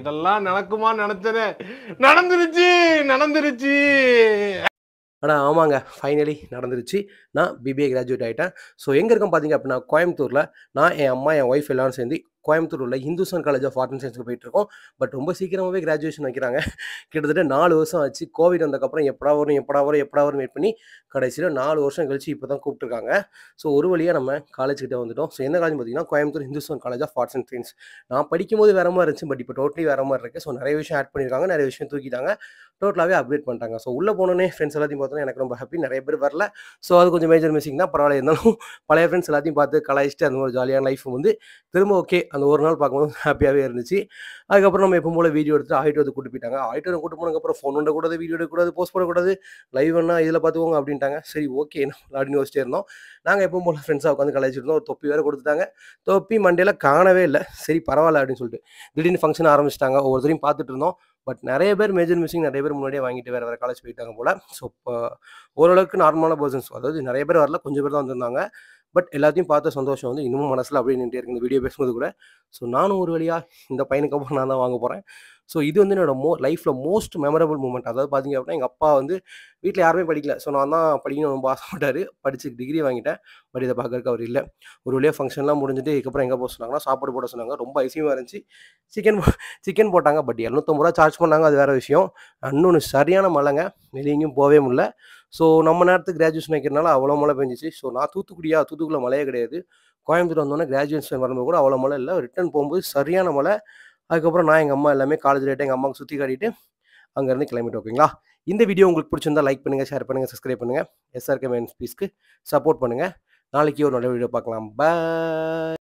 இதெல்லாம் நடக்குமா நினைச்சது நடந்துருச்சு நடந்துருச்சு ஆனால் ஆமாங்க ஃபைனலி நடந்துருச்சு நான் பிபிஏ கிராஜுவேட் ஆகிட்டேன் ஸோ எங்கே இருக்கோம் பார்த்தீங்க அப்படின்னா கோயம்புத்தூரில் நான் என் அம்மா என் ஒய்ஃப் எல்லாரும் சேர்ந்து கோயம்புத்தூரில் Hindusthan college of art and சயின்ஸ்க்கு போயிட்டு இருக்கோம் பட் ரொம்ப சீக்கிரமாகவே கிராஜுவேஷன் வைக்கிறாங்க கிட்டத்தட்ட நாலு வருஷம் ஆச்சு கோவிட் வந்தக்கப்புறம் எப்படா வரும் எப்படா வரும் எப்படா வரும் வெயிட் பண்ணி கடைசியில் நாலு வருஷம் கழிச்சு இப்போ தான் கூப்பிட்டுருக்காங்க ஸோ ஒரு வழியாக நம்ம காலேஜ் கிட்டே வந்துட்டோம் ஸோ எந்த காலேஜ் பார்த்தீங்கன்னா Coimbatore Hindusthan college of arts and science நான் படிக்கும்போது வேற மாதிரி இருந்துச்சு பட் இப்போ டோட்டலி வேற மாதிரி இருக்குது ஸோ நிறைய விஷயம் ஆட் பண்ணியிருக்காங்க நிறைய விஷயம் தூக்கிட்டாங்க டோட்டலாகவே அப்டேட் பண்ணிட்டாங்க ஸோ உள்ளே போனோன்னே ஃப்ரெண்ட்ஸ் எல்லாத்தையும் பார்த்தோன்னா எனக்கு ரொம்ப ஹாப்பி நிறைய பேர் வரல ஸோ அது கொஞ்சம் மேஜர் மிஸ்ஸிங் தான் பரவாயில்ல இருந்தாலும் பழைய ஃப்ரெண்ட்ஸ் எல்லாத்தையும் பார்த்து கலாய்ச்சிட்டு அந்த மாதிரி ஜாலியான லைஃப் வந்து திரும்ப ஓகே அந்த ஒரு நாள் பார்க்கும்போது ஹாப்பியாகவே இருந்துச்சு அதுக்கப்புறம் நம்ம எப்போ போல் வீடியோ எடுத்து ஆயிட்டு வந்து கூட்டு போயிட்டாங்க ஆயிட்டு வந்து கூட்டு போனதுக்கப்புறம் ஃபோன் விடக்கூடாது வீடியோ எடுக்கக்கூடாது போஸ்ட் பண்ணக்கூடாது லைவ் வேணா இதில் பார்த்துக்கோங்க அப்படின்ட்டாங்க சரி ஓகே அப்படின்னு யோசிச்சிட்டே இருந்தோம் நாங்கள் எப்போ போல ஃப்ரெண்ட்ஸாக உட்காந்து கலாய்ச்சிருந்தோம் ஒரு தொப்பி வேறு கொடுத்துட்டாங்க தொப்பி மண்டேல காணவே இல்லை சரி பரவாயில்ல அப்படின்னு சொல்லிட்டு திடீர்னு ஃபங்க்ஷன் ஆரம்பிச்சிட்டாங்க ஒவ்வொருத்தரையும் பார்த்துட்டு இருந்தோம் பட் நிறைய பேர் மேஜர் மிஸ்ஸிங் நிறைய பேர் முன்னாடியே வாங்கிட்டு வேறு வேறு காலேஜ் போயிட்டாங்க போல் ஸோ இப்போ ஓரளவுக்கு நார்மலான பர்சன்ஸ் அதாவது நிறைய பேர் வரல கொஞ்சம் பேர் தான் வந்திருந்தாங்க பட் எல்லாத்தையும் பார்த்த சந்தோஷம் வந்து இன்னமும் மனசில் அப்படியே நின்றுட்டே இருக்குது வீடியோ பேசும்போது கூட ஸோ நானும் ஒரு வழியாக இந்த பையனுக்கு அப்புறம் நான் தான் வாங்க போகிறேன் ஸோ இது வந்து என்னோட மோ லைஃப்பில் மோஸ்ட் மெமரபிள் மூமெண்ட் அதாவது பார்த்தீங்க அப்படின்னா எங்கள் அப்பா வந்து வீட்டில் யாருமே படிக்கல ஸோ நான் தான் படிக்கணும்னு ரொம்ப ஆசைப்பட்டார் படித்து டிகிரி வாங்கிட்டேன் பட் இதை பார்க்கறக்கு அவர் இல்லை ஒரு வழியாக ஃபங்க்ஷன்லாம் முடிஞ்சுட்டு இதுக்கப்புறம் எங்கே போக சொன்னாங்கன்னா சாப்பாடு போட சொன்னாங்க ரொம்ப ஐசியமாக இருந்துச்சு சிக்கன் சிக்கன் போட்டாங்க பட் இரநூத்தம்பது ரூபா சார்ஜ் பண்ணாங்க அது வேறு விஷயம் இன்னொன்று சரியான மழைங்க வெளியெங்கும் போகவே முடியல ஸோ நம்ம நேரத்துக்கு கிராஜுவேஷன் வைக்கிறதுனால அவ்வளோ மழை பெஞ்சிச்சு ஸோ நான் தூத்துக்குடியா தூத்துக்குள்ள மழையே கிடையாது கோயம்புத்தூர் வந்தோடனே கிராஜுவேஷன் வரும்போது கூட அவ்வளோ மழை இல்லை ரிட்டர்ன் போகும்போது சரியான மழை அதுக்கப்புறம் நான் எங்கள் அம்மா எல்லாமே காலேஜ் ரேட்டு எங்கள் அம்மாவுக்கு சுற்றி காட்டிட்டு அங்கேருந்து கிளம்பிட்டு ஓகேங்களா இந்த வீடியோ உங்களுக்கு பிடிச்சிருந்தா லைக் பண்ணுங்கள் ஷேர் பண்ணுங்கள் சப்ஸ்கிரைப் பண்ணுங்கள் எஸ்ஆர்கே மேன்ஸ் பீஸ்க்கு சப்போர்ட் பண்ணுங்கள் நாளைக்கு ஒரு நல்ல வீடியோ பார்க்கலாம் பா